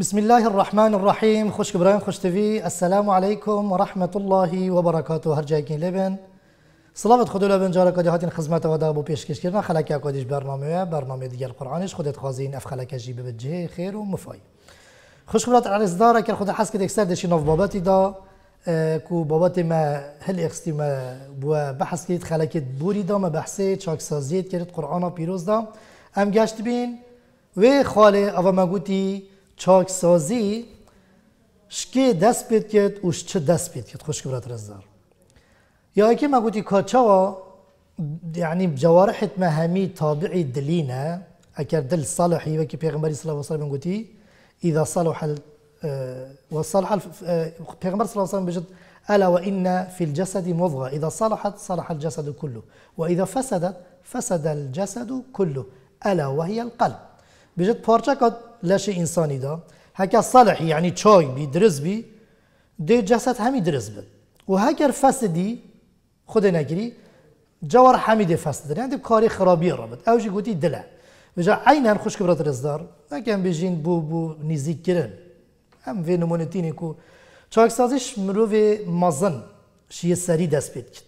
بسم الله الرحمن الرحيم خوش برایم خوش تفي السلام عليكم ورحمة الله وبركاته هر جایی که لبن صلاة خدو لبن جارا کدی هاتین خدمت و دابو پیشکش کردن خلاكي اكوديش برنامه و برنامه دیگر قرآنش خودت خوزين اف خلاكي به بجه خير و مفای خوش برات عرض داره که خدا حس که اكسر دشي نوف باباتي دا كو باباتي ما هل اخستي ما بو بحث کرد خلاكي بوري دا ما بحثه چاك سازيت کرد قرآن پیروز دا ام گشت بين و خاله اوا ما گوتی چاکسازی شکی دست پید کد و چه دست پید کد خوشک برات رزدار یا اکی ما گوتی کاچاوا یعنی جوارحت ما همی طابعی دلینا اگر دل صالحی که پیغمبری صلی الله علیه وسلم گوتی اذا صلح اه، وصلح اه، پیغمبر صلی الله علیه وسلم بجد ألا وإن في الجسد مضغة إذا صلحت صلح الجسد كله وإذا فسدت فسد الجسد كله ألا وهي القلب بجد پارچه که لش انسانی دا هکه صالح یعنی چای بی درز بی دی جسد همی درز بد و هکر فسدی خود نگیری جوار دی فسد در یعنی کاری خرابی را بد اوجی گوتی دله بجا عینا خوش کبرات رزدار نکن بجین بو بو نزیک گرن هم وی نمونه کو چاک سازش مرو مزن شیه سری دست بید کد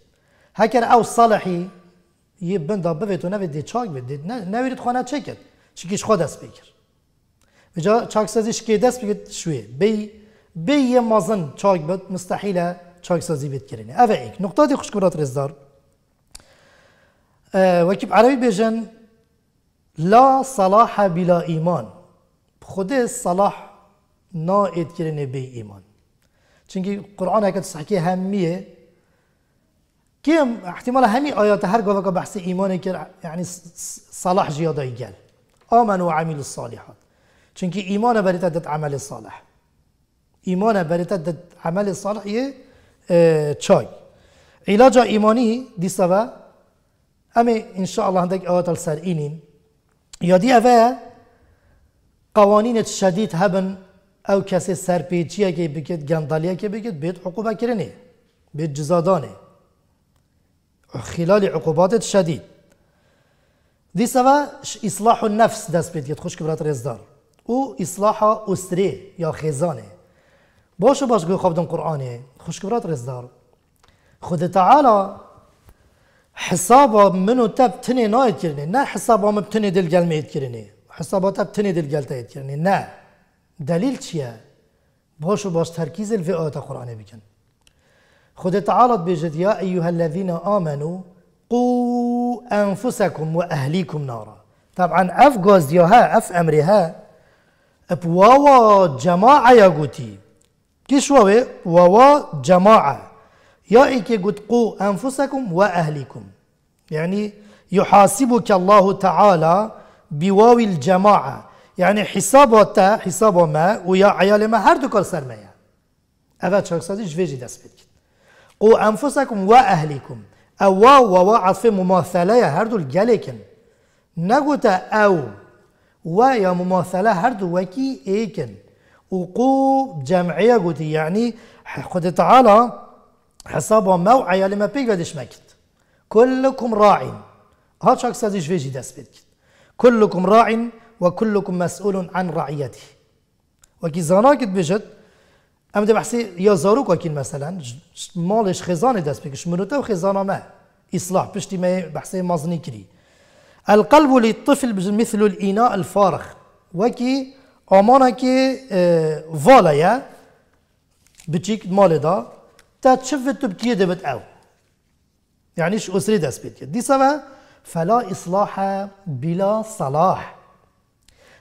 هکر او صالحی یه بنده بویتو نوید دی چاک بید نوید خونه چکت. شکیش خود دست بگیر و جا چاکسازی شکی دست بگید شوی بی بی یه مازن چاک بد مستحیل سازی بید کرینه اوه ایک نقطه دی خوشکرات رزدار وکیب عربی بیجن لا صلاح بلا ایمان خود صلاح نا اید کرنه بی ایمان. چنکی قرآن هکذا سحکی همیه که احتمال همی آیات هر که بحث ایمان کر یعنی صلاح جیادایی گل. آمنوا وعملوا الصالحات چونك إيمان بريتا دت عمل الصالح إيمان بريتا دت عمل الصالح يه اه، چاي علاج إيماني دي سوا اما ان شاء الله عندك اوات السر اینیم یا دی اوه قوانین شدید هبن او کسی سرپیچیه که بگید گندالیه که بگید بهت عقوبه کرنه بهت جزادانه خلال عقوبات شدید ديسا با إصلاح النفس دس بيت يتخش كبرات رزدار و إصلاح أسري يا خيزاني باشو باش قوي خوف دون قرآني خوش كبرات رزدار خود تعالى حسابا منو تب تني نا يتكرني نا حسابا من تني دل جل ما يتكرني حسابا تب تني دل جل تا يتكرني نا دليل چيه باشو باش تركيز الفي آيات قرآني بكن خود تعالى بيجد يا أيها الذين آمنوا قو أنفسكم وأهليكم نارا طبعا أف ديوها أف أمرها بواوا جماعة يا قوتي كيش واوي واوا جماعة يا إيكي قد قو أنفسكم وأهليكم يعني يحاسبك الله تعالى بواو الجماعة يعني حسابه تا حسابه ما ويا عيال ما هر دكار سرمايا أفا تشوك سادي جفيجي قو أنفسكم وأهليكم او ئەوا وەوە عەفێ مماثلەیە هەردوو گەلێکن نەگوتە ئەو وا مماثله مماثلە وكي ايكن وقو جمعيه غوتي يعني خد تعالى حساب حسابا اللي ما پێی گەدشمەکرد كلكم راع هاتش أكسازيش فيجي داسبيت كلكم راع وكلكم مسؤول عن رعيته وكي زناكت بجد ام ده بحثی يا زارو كاكين مثلا مالش خزانه دست بكش و خزانه ما اصلاح پشتی ما بحثی مازني کری القلب للطفل مثل الاناء الفارغ وكي امانا كي اه فالا يا بتشيك مال دا تا تشف تبكي دبت او يعني شو اسري دست بيت دي سبا فلا اصلاح بلا صلاح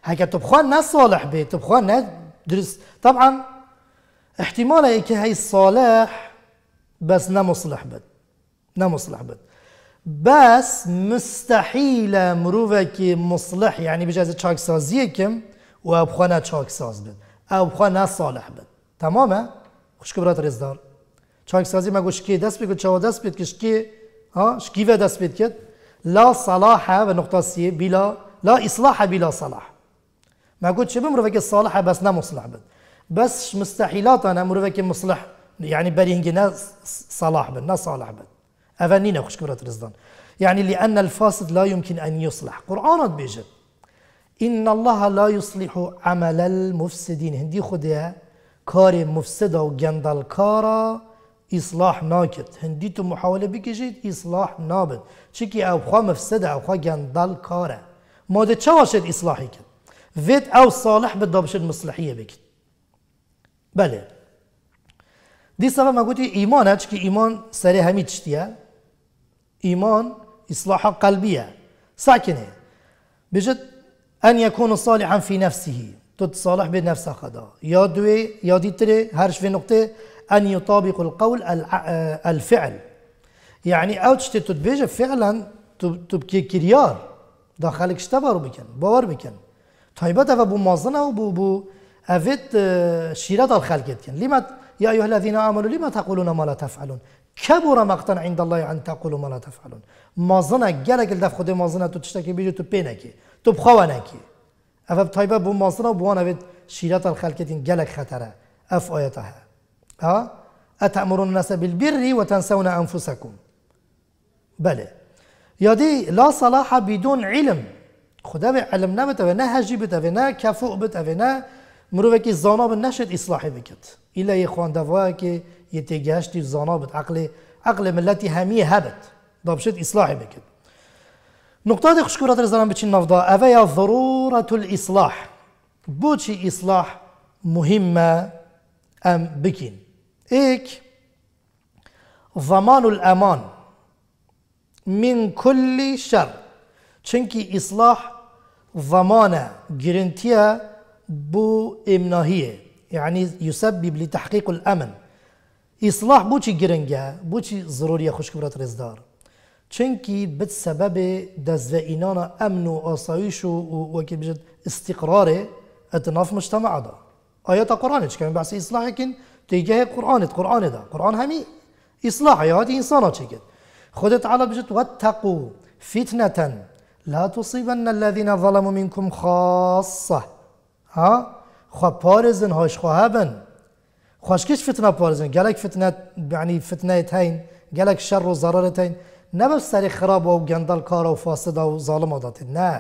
هكا تبخوان ناس صالح بيت تبخوان ناس درس طبعا احتمال هيك هي صالح بس نه مصلح بد نه مصلح بد بس مستحيل مروفكي مصلح يعني بجاز تشاك سازيه كم و ابخوانا چاك ساز بد ابخوانا صالح بد تماما خوشك برات رزدار تشاك سازي مگو شكي دست بيكو چاو دست بيت كشكي ها شكي و دست لا صلاح و نقطة سي بلا لا إصلاح بلا صلاح مگو چه بمروفكي صالح بس نه مصلح بد بس مستحيلات انا مروك مصلح يعني برينجنا ناس صلاح بن ناس صالح بن افنينا خشكورة رزدان يعني لأن الفاسد لا يمكن أن يصلح قرآن بيجد إن الله لا يصلح عمل المفسدين هندي خديا كار مفسد و جندل كارا إصلاح ناكت هندي تو محاولة بكجيت إصلاح نابد چكي أو خا مفسد أو خا جندل كارا ماده چه إصلاحي كت فيت أو صالح بشد مصلحية بكت بله دیسا ما گوتی ایمان که ایمان سر همی چتیه ایمان اصلاح قلبیه ساكنة بجد ان يكون صالحا في نفسه تتصالح بنفس خدا يا دوي يا ديتري هرش في نقطة أن يطابق القول الفعل يعني أو تشتي تتبيجة فعلا تبكي كريار داخلك اشتبر بكن باور بكن طيبة بو مازنة و بو بو أفيت آه، شيرات الخلق الخلقتين لما يا أيها الذين آمنوا لما تقولون ما لا تفعلون كبر مقتن عند الله أن تقولوا ما لا تفعلون ما زنا جلك الدف خدي ما زنا تتشتكي بيجو تبينكي تبخوانكي أف طيبة بو ما زنا بوان أفيت شيرات الخلق الخلقتين جلك خطرة أف آياتها ها أتأمرون الناس بالبر وتنسون أنفسكم بله يدي لا صلاح بدون علم خدا علم نبت و نه هجی بت نه کفوع بت نه مروفکی زانا بن نشد اصلاحی بکد ایلا یه دفواكي که یه تگهشتی زانا بد عقل عقل ملتی همی هبت دابشت اصلاحی بکد نقطة دي خشكورات رزان بچين نفضا أفيا ضرورة الإصلاح بوشي إصلاح مهمة أم بكين إيك ضمان الأمان من كل شر چنكي إصلاح ضمانة جرنتيا بو امناهيه يعني يسبب لتحقيق الامن اصلاح بوشي جرنجا بوشي ضروريه خشكبرات رزدار چونکی به سبب دزوئینان امن و آسایش و وکی بجد استقرار اتناف مجتمع دا آيات قرآن كما بحث اصلاح لكن تيجي قرآن قرآن دا قرآن همي اصلاح يا هاتی انسان ها خدت على بجد واتقوا فتنة لا تصيبن الذين ظلموا منكم خاصه ها خو بارزن هاش خو هبن خوش كيش فتنة بارزن قالك فتنة يعني فتنتين قالك شر وضررتين نبب سري خراب وجندل كار وفاسد وظالم ضات لا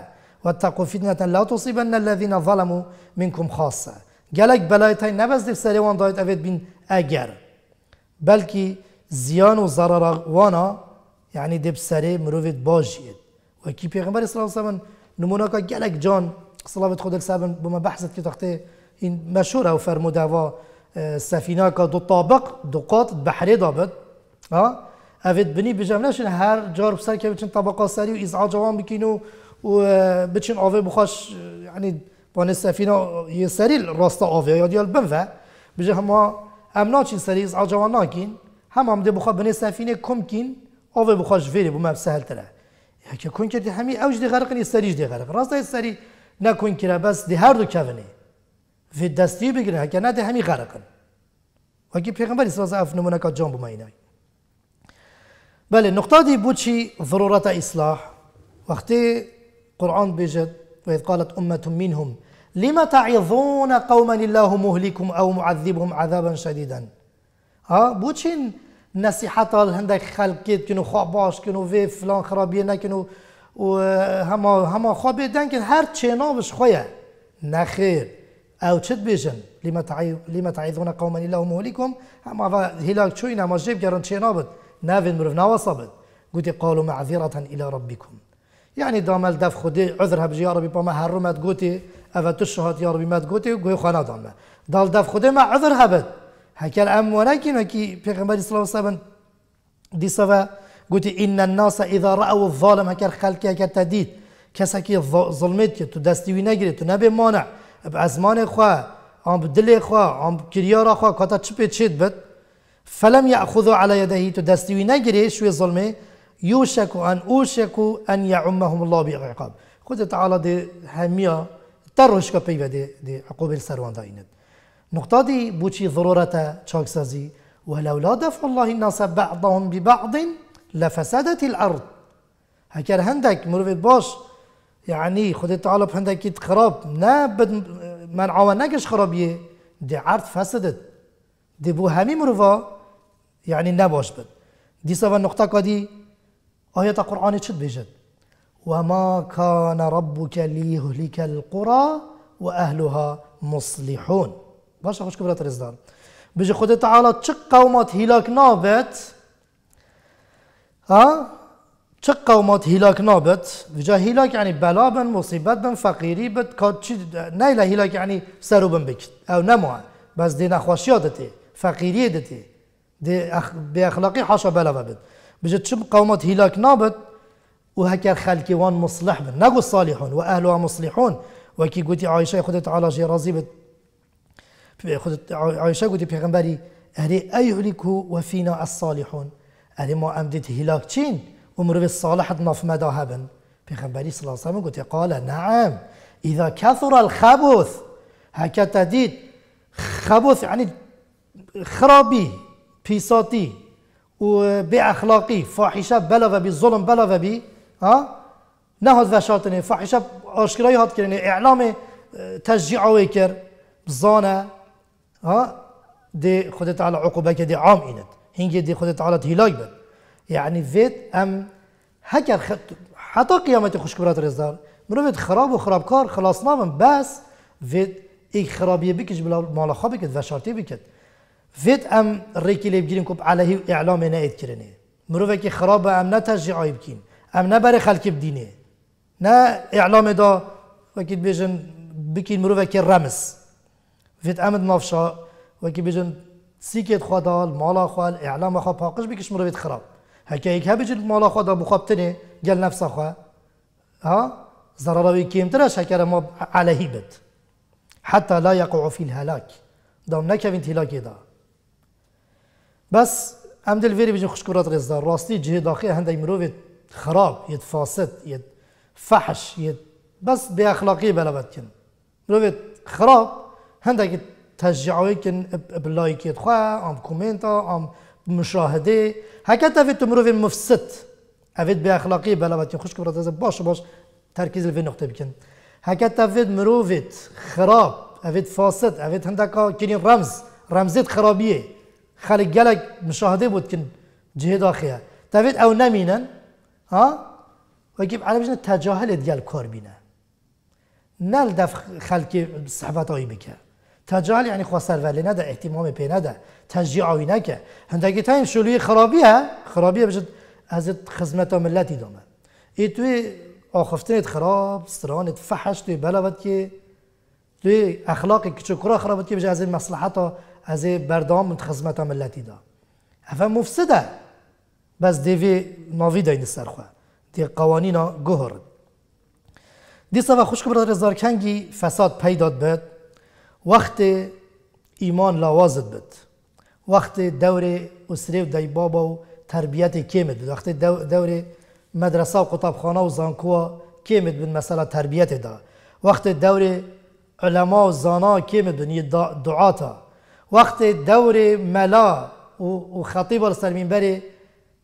واتقوا فتنة لا تصيبن الذين ظلموا منكم خاصة قالك بلايتين نبز دي سري وان دايت افيد بين اجر بلكي زيان وضرر وانا يعني دب سري مروفيت باجيت وكي بيغمبر صلى الله عليه وسلم نمونك قالك جان سڵاوت خود سابن بما بحثت كي تختي بمە مشهور او مەشورە و فەرموداوە آه، سەفیناکە دو طابق دو تابق دوقات بەحرێ ها ئەێت بنی بژەم نەشن هر جار بسر کە بچین تابقا سەری و ازعا جوان بکەین و آه، بچین ئاێ بخواش ینی آه، يعني بۆێ سەفینا سەری ڕاستە ئاێ یا دیال بمە بژە هەما ئەم ناچین سەری هم ناکەین هەمام دێ بخوا بنێ سەفینێ کمکین ئاێ بخواش وێری بمە سەهلترە هەکە کونکردی هەمی ئەوش دی غەرقنی سەریش دی غرق ڕاستە سەری نکن که بس دی هر دو کونه فی دستی بگیره که نه دی همی غرقن وکی پیغمبر اف نمونه که جان بماینای بله نقطة دي بوتشي ضرورة إصلاح وقتي قرآن بيجد وإذ قالت أمة منهم لما تعظون قوما الله مهلكهم أو معذبهم عذابا شديدا ها آه، بوتشين نصيحة هندك خلق كنو خو باش كنو في فلان خرابينا كنو و هما هما خوا بدن که هر چه ناوش خویه نخیر او چت بیشن لما تعیذون قوما الله مهلكهم هم اوا هلاك چوی نماجب گرن چه نابد نوین مروف نواصبد گوتی قالوا معذرة الى ربكم يعني دامل دف خودي عذرها بجي يا ربي بما هرمت قوتي اوا شهاد يا ربي مات قوتي قوي خانا دامل دال دف خودي ما عذرها بد هكا الام ولكن هكي بيغمبري صلى الله عليه وسلم دي صفا گوتی إن الناس إذا رأوا الظالم هەکەر خەلکێکە تەدید کەسێکی زڵمێت کرد تو دەستیوی نەگرێت تو نەبێ مانع ئە ئەزمانێ خوا ئەم دلێ خوا ئەم کریارا خوا کاتە چ پێ چێت بێت یاخذو على يديه تو دەستیوی نەگرێ ظلمي زڵمێ يوشك أن أوشكوا أن يعمهم الله بعقاب خود تعالى دي هميا ترهش كبي بدي دي عقوب السروان دايند نقطة دي بوشي ضرورة تشاكسازي ولولا دفع الله الناس بعضهم ببعض لفسدت الارض هكذا هندك مروفيت باش يعني خدي تعالى خراب نا بد من عوانكش خرابيه دي عرض فسدت دي بو همي مروفا يعني باش بد دي سوا نقطة كادي آية القرآن تشد بجد وما كان ربك ليهلك القرى وأهلها مصلحون باش خوش كبرت رزدان بيجي خد تعالى تشق قومات هلاك نابت ها چق قومات هلاك نابت وجا هلاك يعني بلا بن فقيري بت كات شي نايلة هلاك يعني سروبا بك بكت او نموا بس دي نخوشيات دتي فقيري دتي دي أخ... بأخلاقي حاشا بلا بابد بجا تشب قومات هلاك نابت وهكا خلقي وان مصلح بن نقو صالحون وأهلها مصلحون وكي قلت عائشة خدت على شي رازي بت عائشة قلت بيغنبري أهلي أيهلك وفينا الصالحون هری ما ام دید هلاک چین و مروی صالح نف مدا هبن پیغمبری صلی الله علیه و آله قال نعم اذا كثر الخبث هکا تدید خبث یعنی خرابی پیساتی و بی اخلاقی فاحشه بلا و بی ظلم بلا و بی ها آه؟ نهاد وشاتنه فاحشه آشکرایی هات کردن اعلام اه، تشجیع و کر بزانه ها آه؟ دي خدت على عقوبة دي عام ایند هنگی دی خودت علت هیلای بد یعنی وید ام هکر خ... حتی قیامت خوشکبرات رزدار مرو وید خراب و خرابکار خلاص نامن بس وید ای خرابیه بکش بلا مالا خواب بکد و شرطی بکد وید ام ریکی لیب گیرین کب علیه اعلام نه اید کرنه وید که خراب ام نه تجی عایب کین ام نه بر خلکی بدینه نه اعلام دا وکید بیجن بکین مرو وید که رمز وید امد نافشا وکی بیجن سیکت خوا مالا خوا اعلام خوا پاکش بیکش مرویت خراب هکه ایک هبی جلد مالا خوا دا بخواب تنه گل نفس خواه. ها ضرر کمتر اش هکر ما علیه بد حتی لا یقع فی الهلاک دام وین تیلاکی دا بس ام دل ویری بجن خوشکرات غزدار راستی جه داخی هنده مرویت خراب یت فاسد یت فحش یت بس بی اخلاقی بلوت کن مرویت خراب هنده تشجيعوي كن بلايكيت خوا ام كومنتا ام مشاهده هكا تفي تمرو في مفسد افيد باخلاقي بلا ما تخش كبر باش باش تركيز في نقطه بكن هكا تمرو في خراب افيد فاسد افيد هندكا كني رمز رمزيت خرابيه خلق جالك مشاهده بود كن جهد اخيها تفيد او نمينا ها ويجب على بجنا تجاهل ديال كوربينا نال دف خلقي صحبتاي بكه تجال یعنی خواه ولی نده احتمام پی نده تجیع آوی نکه هندگی تایم شلوی خرابیه خرابیه بجد از خزمت ملتی دامه ای توی آخفتنیت خراب سرانت فحش توی بلاوت که توی اخلاق کچکرا خرابت که بجد از مصلحت از بردام خزمت ملتی دا افا مفسده بس دیوی ناوی داین سرخه، دی قوانین گهر دی سوا خوش برادر زارکنگی فساد پیداد بد وقت ایمان لوازم بود وقت دور اسره و دیبابا و تربیت که بود وقت دور مدرسه و کتابخانه و زانکوه که بود مثلا تربیت دا وقت دور علما و زانا که بود دعاتا وقت دور ملا و خطیب سر منبر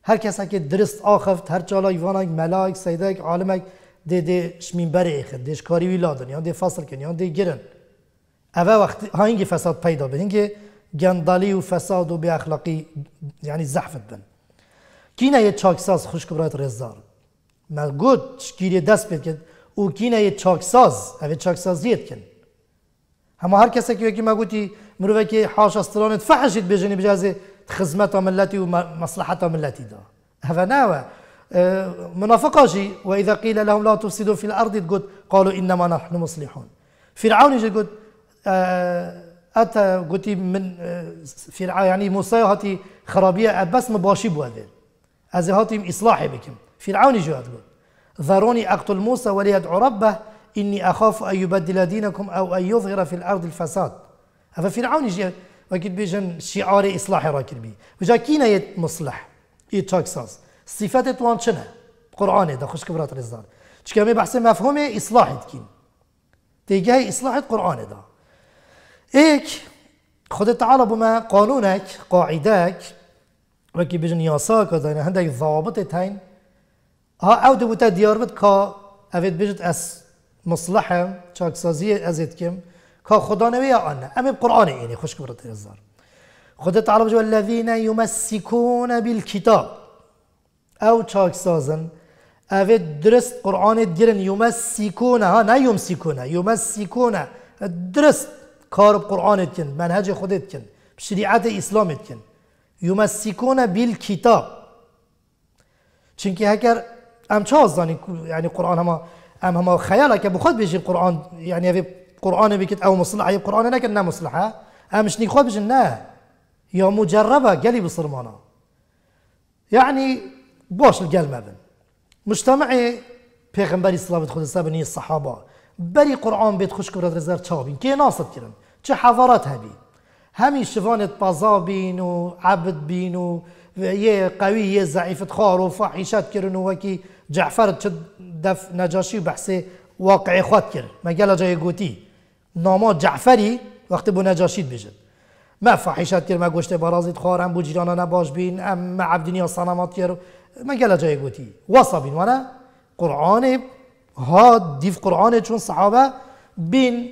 هر کسی که درست آخفت هر چالا ایوانک ملاک سیدک عالمک ده ده شمینبر ایخد دیش کاری ویلادن یا ده فصل کن یا ده گرن اوه وقت هنگی فساد پیدا بین که گندالی و فساد و بی اخلاقی یعنی زحفت بن نه یه چاکساز خوش کبرات رزدار من گود شکیری دست بید که او کی نه یه چاکساز اوه چاکساز دید کن اما هر کسی که یکی مگوتی مروه که حاش استرانت فحشید بجنی بجازه خزمت و ملتی و مصلحت و ملتی دا اوه نه هفناوا اه، و اذا قیل لهم لا تفسدوا في الأرض قالوا إنما نحن مصلحون فرعون گود آه، اتا قلتي من آه، في يعني مصاهتي خرابيه بس مباشي بو هذا از هاتيم اصلاحي بكم فرعون جاء تقول ذروني اقتل موسى وليدعو ربه اني اخاف ان يبدل دينكم او ان يظهر في الارض الفساد هذا فرعون جاء وكيت بيجن شعار اصلاحي راكد بي وجا كينا مصلح اي تاكساس صفات توان شنو قرآن ده خوش كبرات رزدار چكامي بحث مفهوم اصلاح تكين تيجي اصلاح قرآن ده ایک خود تعالى بما قانونك قاعدك وكي بجن ياساك هنده هندك ضابط تاین ها او دو دبوتا دیار بود که اوید بجد از مصلحة چاکسازی سازية ازيد که خدا نوی یا آنه امی قرآن يعني خوش كبرت الزار خود تعالى بجو الذين يمسكون بالكتاب او چاکسازن اوید درست قرآن دیرن يمسكون ها نه يمسكون يمسكون درست کار قرآن کن منهج خود کن شریعت إسلام کن یمسکون بیل کتاب چونکه هکر ام چه از دانی یعنی قرآن همه ام همه خیاله که بخواد بیشین قرآن یعنی اوی قرآن بکت او مصلحه یا قرآن نکن نه مصلحه امش نی خود بیشین نه یا مجربه گلی بصرمانه يعني باش القلب مبن مجتمعي پیغمبري صلوات خدا سبني الصحابه بری قرآن بیت خوش كرد رزار چابين كي ناصد كرن چه حضارات هبی همی شوان پزا بین و عبد بین و یه قوی یه ضعیفت خوار و فحیشت کرن و وکی جعفر چه دف نجاشی بحث واقعی خواد کرد مگل جای گوتی ناما جعفری وقتی بو نجاشید بجد ما فاحشات کرد ما گوشت برازید خوارم بو جیرانا نباش بین عبدینی عبدنیا صنمات کرد مگل جای گوتی وصا بین وانا قرآن ها دیف قرآن چون صحابه بین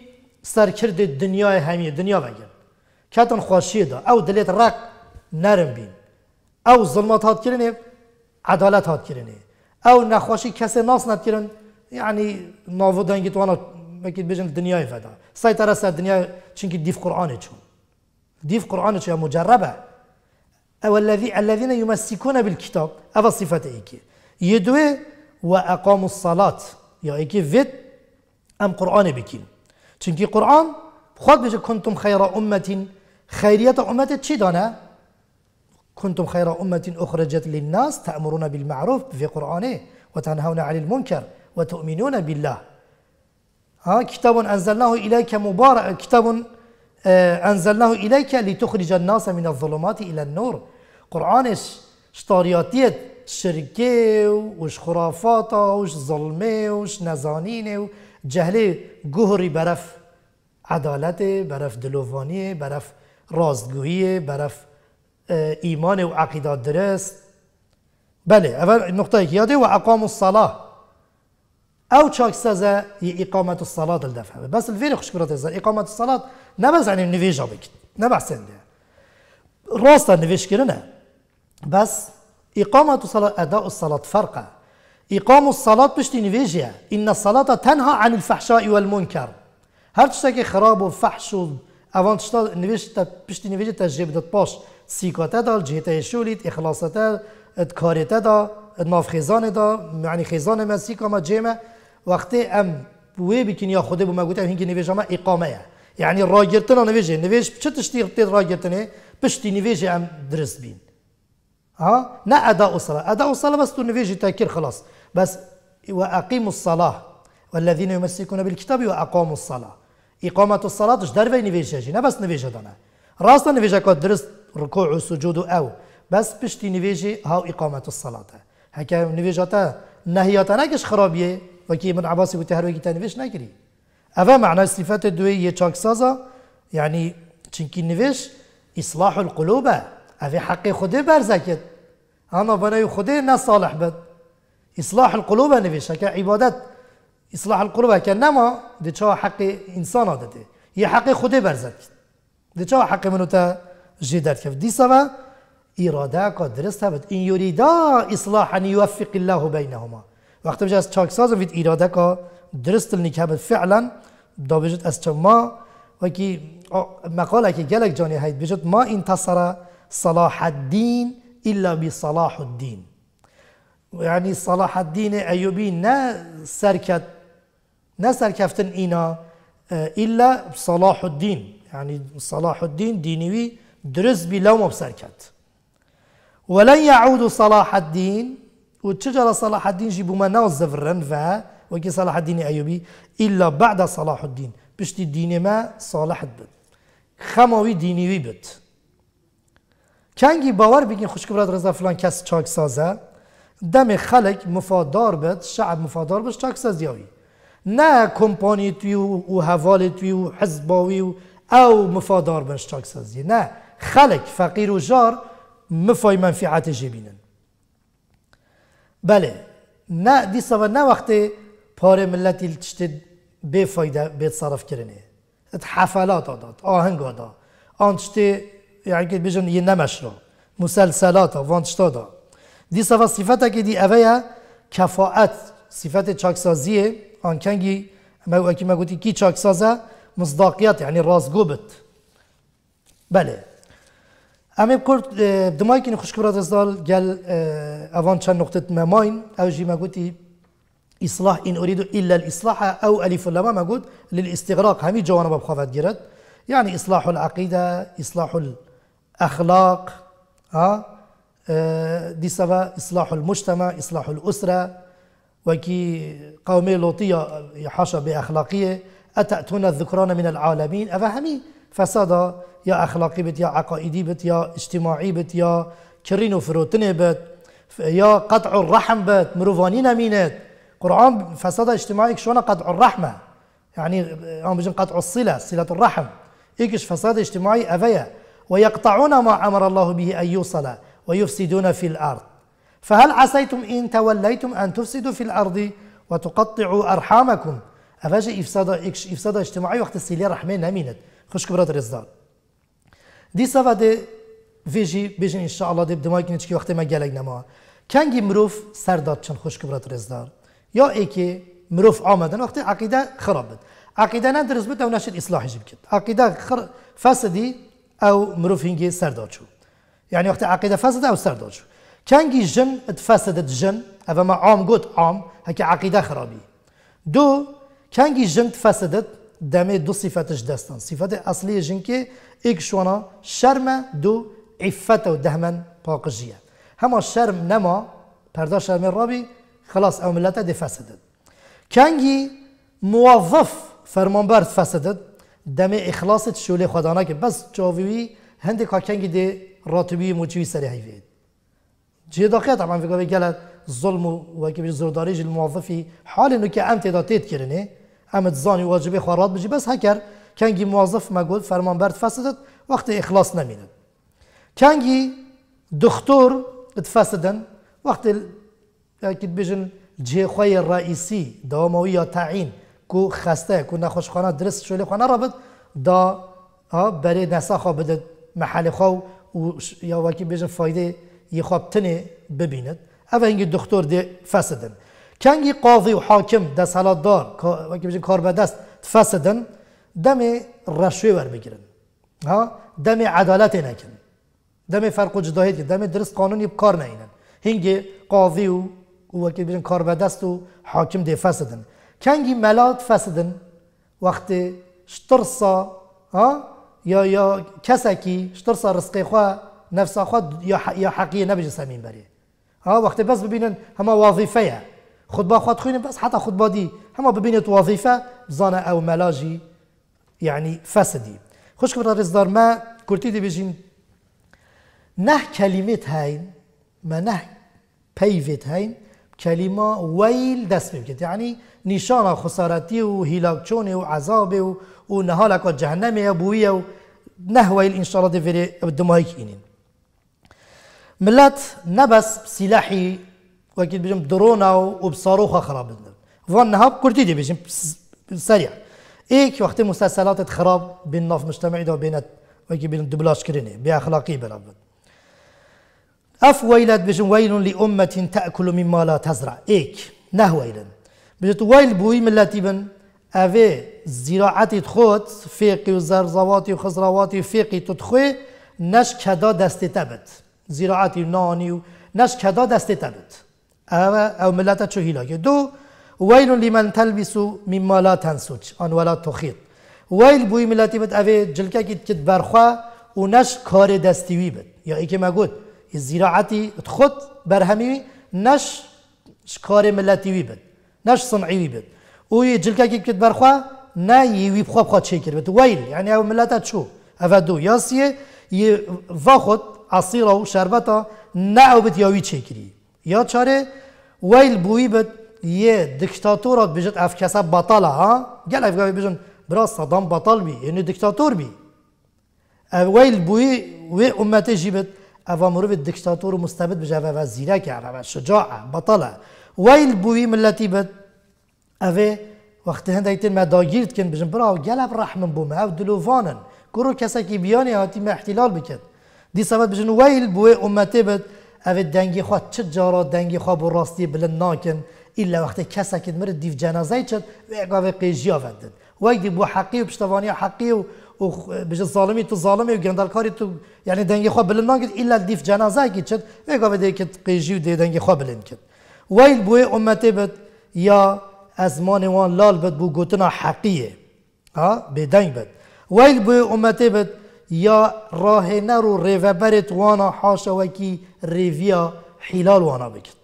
سەرکردی دنیای هەمی دنیا بەگەن کاتن خۆشیدا او دلیت ڕق نرم بین او ظلمات هات زڵمەت عدالت هات هاتکردێ او نەخۆشی کسی ناس نت کرن یعنی ناو دنگی توانا مکید بجن دنیای فدا سای ترس سەر دنیا چنکی دیف قرآن چون دیف قورآانە چ مجربه او الذي الذين يمسكون بالكتاب هذا صفته إيكي يدوي وأقاموا الصلاة يا إيكي فيت أم قرآن بكين Çünkü Kur'an خود بشه کنتم خیر امتین خیریت امت چی دانه؟ كنتم خير أمة أخرجت للناس تأمرون بالمعروف في قرآنه وتنهون عن المنكر وتؤمنون بالله ها كتاب أنزلناه إليك مبارك كتاب اه، أنزلناه إليك لتخرج الناس من الظلمات إلى النور قرآنش شطارياتيت شركة وش خرافاته وش ظلمه وش نزانينه جهله گهری برف عدالت برف دلوانی برف رازگویی برف اه، ایمان و عقیده درست بله اول نقطه یاده و اقام الصلاه او چاک سازه اقامت الصلاه دل دفعه بس الفيري خوش کرده زر اقامت الصلاه نه عنی یعنی نویجا بکن نه بس راستا نویش کرنه بس اقامت الصلاه اداء الصلاه فرقه إقام الصلاة بشتين فيجيا إن الصلاة تنهى عن الفحشاء والمنكر هر تشتاكي خراب وفحش و أفان تشتا نوشت بشتين تجيب دت باش سيكاتا دا الجهتا يشوليت إخلاصتا اتكاريتا دا اتناف خيزان دا يعني خيزان ما سيكا ما جيما وقت أم وي بكين يا خدي بما قلت هنجي نفيجا ما إقامة يعني راجرتنا نويجا نويج تشتي غطيت راجرتنا بشتي نفيجي أم درس بين ها آه؟ نا أداء الصلاة أداء الصلاة بس تو نفيجي تاكير خلاص بس وأقيموا الصلاة والذين يمسكون بالكتاب وأقاموا الصلاة إقامة الصلاة مش دار بيني فيجاجي انا بس نفيجا دانه راسا نفيجا که درس ركوع وسجود او بس پشتی نفيجي هاو إقامة الصلاة هكا نفيجا تا نهیاتا نکش خرابيه وكي من عباس بوده كي تنفيش تا افا نگری اوه معنى صفت دوی یه چاکسازا یعنی يعني چنکی اصلاح القلوب اوه حق خودي برزکت انا بنای خوده ناس صالح بد اصلاح القلوب نوشته که عبادت اصلاح القلوب که نما ده چا حق انسان داده یه حق خوده برزد ده چا حق منو تا جدت کرد دی و اراده که درست هبد این یوریدا اصلاحا نیوفق الله بینهما وقتی بجه از چاکساز وید اراده که درست نیکه بد فعلا دا بجد از چا و وکی مقاله که گلک جانی هید بجد ما انتصر صلاح الدین الا بصلاح الدین يعني صلاح الدين ايوبي نا سركت نا سركفتن اينا اه، الا صلاح الدين يعني صلاح الدين دينيوي درز بلوم بسركت ولن يعود صلاح الدين وتشجر صلاح الدين جيبو منا زفرن فا وكي صلاح الدين ايوبي الا بعد صلاح الدين بشتي الدين ما صالح بد خموي دينيوي بد كانجي باور بگین خوشكبرات رضا فلان كاس تشاك سازا دم خلق مفادار بد شعب مفادار بد چاکسا زیاوی نه کمپانی توی و هوال توی و حزباوی و او مفادار بن چاکسا زی نه خلق فقیر و جار مفای منفعت جبینن بله نه دیسا و نه وقت پار ملتی تشت به فایده به صرف کرنه ات حفلات آداد آهنگ آداد آن تشت یعنی که بیجن یه نمشرا مسلسلات وان تشتا دی صفا صفت که دی اوه کفاعت صفت چاکسازیه آنکنگی ما اکی ما گوتی کی چاکسازه مصداقیت یعنی رازگو بد بله اما کرد دمای کنی از دال گل اوان چند نقطه مماین او جی ما گوتی إصلاح إن أريد إلا الإصلاح أو ألف لما ما قلت للاستغراق جوانا جوانب بخوافت گیرد يعني إصلاح العقيدة إصلاح الأخلاق ها آه، دي سوا إصلاح المجتمع إصلاح الأسرة وكي قومي لوطية يحاشى بأخلاقية أتأتون الذكران من العالمين أفهمي فسادا يا أخلاقي بت يا عقائدي بت يا اجتماعي بت يا كرينو فروتني بت يا قطع الرحم بت مروفانين مينت قرآن فسادا اجتماعي شونا قطع الرحمة يعني هم آه، بجن قطع الصلة صلة الرحم إيكش فساد اجتماعي أفيا ويقطعون ما أمر الله به أن يوصل ويفسدون في الأرض فهل عسيتم إن توليتم أن تفسدوا في الأرض وتقطعوا أرحامكم أفاجه إفساد, إفساد اجتماعي وقت السيلية رحمة نمينت خشك برات الإصدار دي سوا دي فيجي بيجن إن شاء الله دي بدماغي نتشكي وقت ما جالك نما كنجي مروف سرداد چن خشك برات الإصدار يا إيكي مروف آمدن وقت عقيدة خرابت عقيدة ندرس بتا ونشد إصلاحي جبكت عقيدة خر... فسدي أو مروف هنجي سرداد شو يعني یعنی وقت عقيدة فاسدة أو سردج كان جي جن اتفسدت جن هذا ما عام قلت عام هكا عقيدة خرابي دو كان جي جن تفسدت دمي دو صفاتش داستان صفات اصلی جن که إيك شوانا شرم دو عفته دهمن باقجية هما شرم نما پردا شرم رابي خلاص أو ملتا دي فسدت كان جي موظف فرمانبر فسدت دمي اخلاصت شولي خدانا بس جاوي هندك كاكنجي دي راتبی موچوی سری حیفید جه دقیق طبعا فکر به ظلم و که بیش زرداریج الموظفی حال اینو که ام تعداد تید کرنه ام تزانی واجبه خارات بجی بس هکر کنگی موظف مگول فرمان برد فسدت وقت اخلاص نمیند کنگی دکتر تفسدن وقت اكيد بیشن جه رئیسی الرئيسي یا تعین کو خسته کو نخوش خانه درست شو خانه رابط دا بري نسخه خو بدد محل خو و یا وکی بیشتر فایده یه خواب تنه ببیند اوه هنگی دکتر دی فسدن کنگی قاضی و حاکم دست حالات دار وکی بیشتر کار به دست فسدن دم رشوه ور بگیرن ها دم عدالت نکن دم فرق و جدایت کن دم درست قانونی کار نینن هنگی قاضی و وکی بیشتر کار به دست و حاکم دی فسدن کنگی ملات فسدن وقتی شترسا ها یا یا کسکی شترسا رزقی خوا نفسا خوا یا یا حقیه نبیج سمین بری ها آه، وقت بس ببینن همه وظیفه با خود خوینن بس حتی خود بادي همه ببینت وظیفه زانه او ملاجی يعني فسدي خوش كبر رزدار ما كورتي دي بيجين نه كلمات هاين ما نه بيفت هاين كلمة ويل دست بيبكت يعني نشانة خسارتي وهلاكشوني وعذابي و نهالا که جهنم یا بویه ان شاء الله دیفری بدمایی کنین ملت نبس سلاحی وكي بجم درونا وبصاروخه خراب فون نهاب كرتي دي بجم سريع ايك وقت مسلسلات تخرب بين ناف مجتمعي ده وبين وكي بين دبلاج كريني باخلاقي برب اف ويلات بجم ويل لامه تاكل مما لا تزرع ايك نه ويلن بجت ويل بوي ملاتي بن اوه زراعتی خود فقی و زرزواتی و خزرواتی فقی تو نش کدا دستی تبت زراعتی نانی و نش کدا دستی تبت او, او ملت چو هیلاگه دو ویل لمن تلبیسو، مما لا تنسوچ آن ولا ویل بوی ملتی بد اوه جلکه کت کت برخوا و نش کار دستیوی بد یا ای که مگود زراعتی خود برهمی نش کار ملتیوی بد نش صنعیوی بد وی جلکەکی بکرد بەرخوا نایوی بخوا بخوا چێ کرد ویل یعنی ئەو ملاتە چوو ئەە دوو یاسیە ڤاخۆت عسیرە و شربەتە ناو بت یاوی چێکری یا چارێ ویل بووی بت یه دیکتاتۆرات بژێت ئەف کەسە بەتالە ها گەل ئەفگاوی بجن برا صدام بطل بی یعنی دیکتاتۆر بی ویل بووی وێ عومەتێژی بت ئەە مرۆڤێت دیکتاتۆر و مستەبت بژەوە زیرەکە ئەە شجاعة بەتالە ویل بووی ملەتی بت اوه وقتی هند ایتن مداگیرد کن بجن و گلب رحمن بوم او دلووانن کرو کسا که بیانی هاتی ما احتلال بکن دی سبت بجن ویل بوه امته بد اوه دنگی خواه چه جارا دنگی خواه بو راستی بلند ناکن الا وقتی کسا که مرد دیو جنازه چد و اقاوه قیجیا وندن وقتی بو حقی و پشتوانی حقی و و بجن ظالمی تو ظالمی و گندلکاری تو یعنی دنگی خواه بلند ناکن الا دیف جنازه که چد و اقاوه دی که قیجی و دی دنگی خواه بلند کن ویل بوه امته بد یا ازمان وان لال بد بو گوتنا حقیه ها آه، بدنگ بد ویل بو امتی بد یا راه نر و ریوبرت وانا حاشا وکی ریویا حلال وانا بکد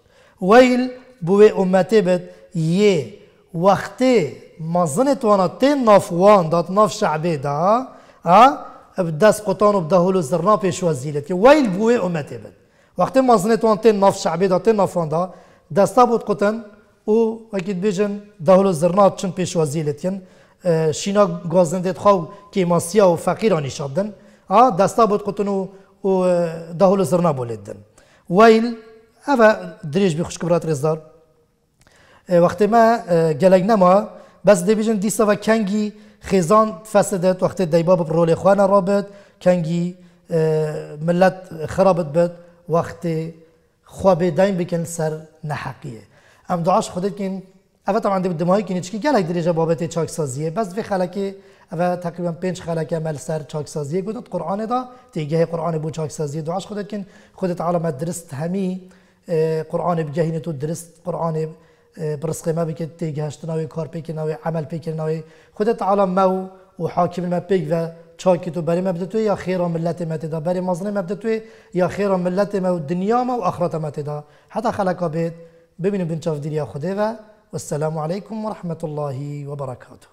ویل بو امتی بد یه وقتی مزنت وانا تین ناف وان دات ناف شعبه دا ها آه، بدس قطان و بدهول و زرنا پیش وزیلت که ویل بوه امتی بد وقتی مزنت وان تین ناف شعبه دا تین ناف وان دا دستا بود قطن او وەکی بێژن داهلو زرنا چن پێشوازیلتین شینا گازندێت خاو کێماسییا و فەقیرانی شادن ئا دەستا بۆت قوتن و داهلو زرنا بۆلێتدن ویل ئەە درێژ بی خوشکبرات ڕێزدار وەختێمە گەلەک نەما بەس دەبیژن دیسەوە کەنگی خێزان فەسدێت وەختێ دەیبا بە ڕۆلێ خوانە ڕابێت کەنگی ملت خرابت بێت وەختێ خوا بێداین بکەن سەر نەحەقیە ام دعاش خودت کن اوه تا من طبعا دمای کنی چکی گلک دریجه بابت چاکسازیه بس وی خلکی اوه تقریبا پنج خلکی عمل سر چاکسازیه گودت قرآن دا تیگه قرآن بو چاکسازیه دعاش خودت کن خودت عالم درست همی قرآن بجهین تو درست قرآن برسق ما تیگه هشت ناوي کار پیکر ناوي عمل پیکر ناوي خودت عالم مو و حاکم ما پیک و چاکی تو بری مبدتو یا خیر ملت ما تدا بری مظلم مبدتو یا خیر ملت ما و دنیا ما و آخرت ما تدا حتی خلقا بید ببینیم بنتاف دیلیا خودی و السلام علیکم و رحمت الله و برکاته